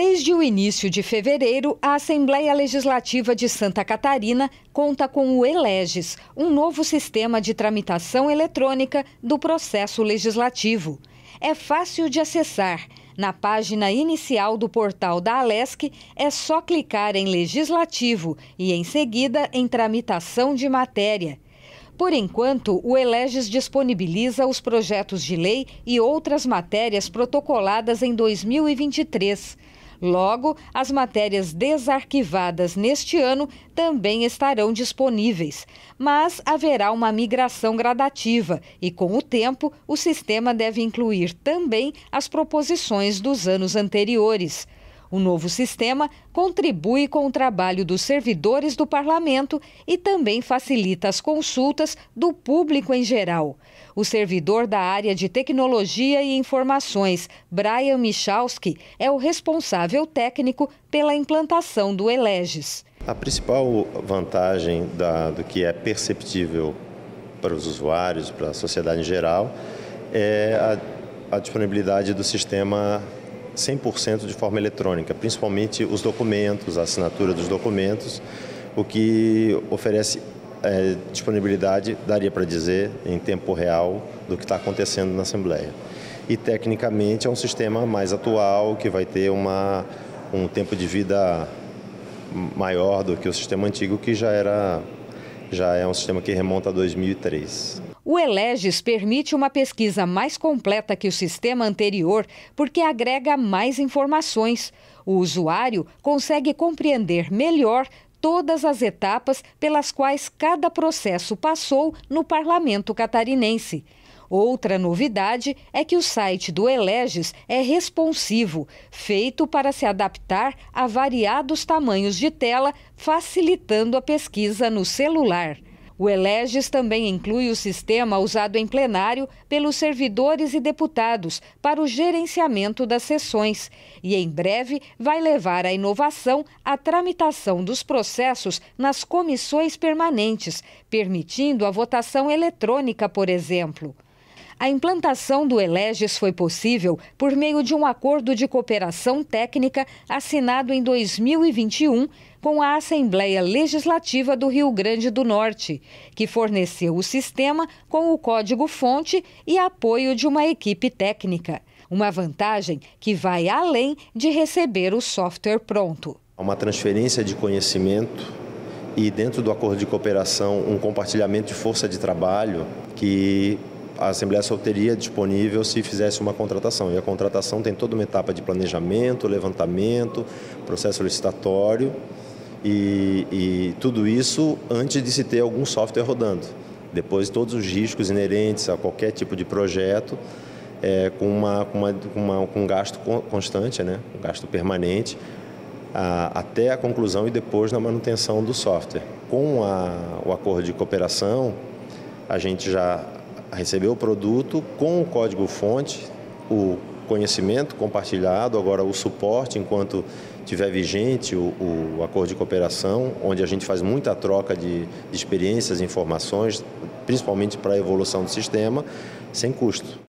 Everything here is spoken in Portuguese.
Desde o início de fevereiro, a Assembleia Legislativa de Santa Catarina conta com o ELEGES, um novo sistema de tramitação eletrônica do processo legislativo. É fácil de acessar. Na página inicial do portal da Alesc, é só clicar em Legislativo e, em seguida, em Tramitação de Matéria. Por enquanto, o Eleges disponibiliza os projetos de lei e outras matérias protocoladas em 2023. Logo, as matérias desarquivadas neste ano também estarão disponíveis, mas haverá uma migração gradativa e, com o tempo, o sistema deve incluir também as proposições dos anos anteriores. O novo sistema contribui com o trabalho dos servidores do parlamento e também facilita as consultas do público em geral. O servidor da área de tecnologia e informações, Brian Michalski, é o responsável técnico pela implantação do Eleges. A principal vantagem da, do que é perceptível para os usuários, para a sociedade em geral, é a, a disponibilidade do sistema 100% de forma eletrônica, principalmente os documentos, a assinatura dos documentos, o que oferece é, disponibilidade, daria para dizer, em tempo real, do que está acontecendo na Assembleia. E tecnicamente é um sistema mais atual, que vai ter uma, um tempo de vida maior do que o sistema antigo, que já, era, já é um sistema que remonta a 2003. O Eleges permite uma pesquisa mais completa que o sistema anterior porque agrega mais informações. O usuário consegue compreender melhor todas as etapas pelas quais cada processo passou no parlamento catarinense. Outra novidade é que o site do Eleges é responsivo, feito para se adaptar a variados tamanhos de tela, facilitando a pesquisa no celular. O Eleges também inclui o sistema usado em plenário pelos servidores e deputados para o gerenciamento das sessões e, em breve, vai levar a inovação à tramitação dos processos nas comissões permanentes, permitindo a votação eletrônica, por exemplo. A implantação do Eleges foi possível por meio de um acordo de cooperação técnica assinado em 2021 com a Assembleia Legislativa do Rio Grande do Norte, que forneceu o sistema com o código-fonte e apoio de uma equipe técnica. Uma vantagem que vai além de receber o software pronto. Uma transferência de conhecimento e, dentro do acordo de cooperação, um compartilhamento de força de trabalho que a Assembleia só teria disponível se fizesse uma contratação. E a contratação tem toda uma etapa de planejamento, levantamento, processo licitatório e, e tudo isso antes de se ter algum software rodando. Depois, todos os riscos inerentes a qualquer tipo de projeto. É, com, uma, com, uma, com, uma, com, um gasto constante, né? um gasto permanente, a, até a conclusão e depois na manutenção do software. Com a, o acordo de cooperação, a gente já recebeu o produto com o código-fonte, o conhecimento compartilhado, agora o suporte enquanto tiver vigente o, o, acordo de cooperação, onde a gente faz muita troca de, de experiências, informações, principalmente para a evolução do sistema, sem custo.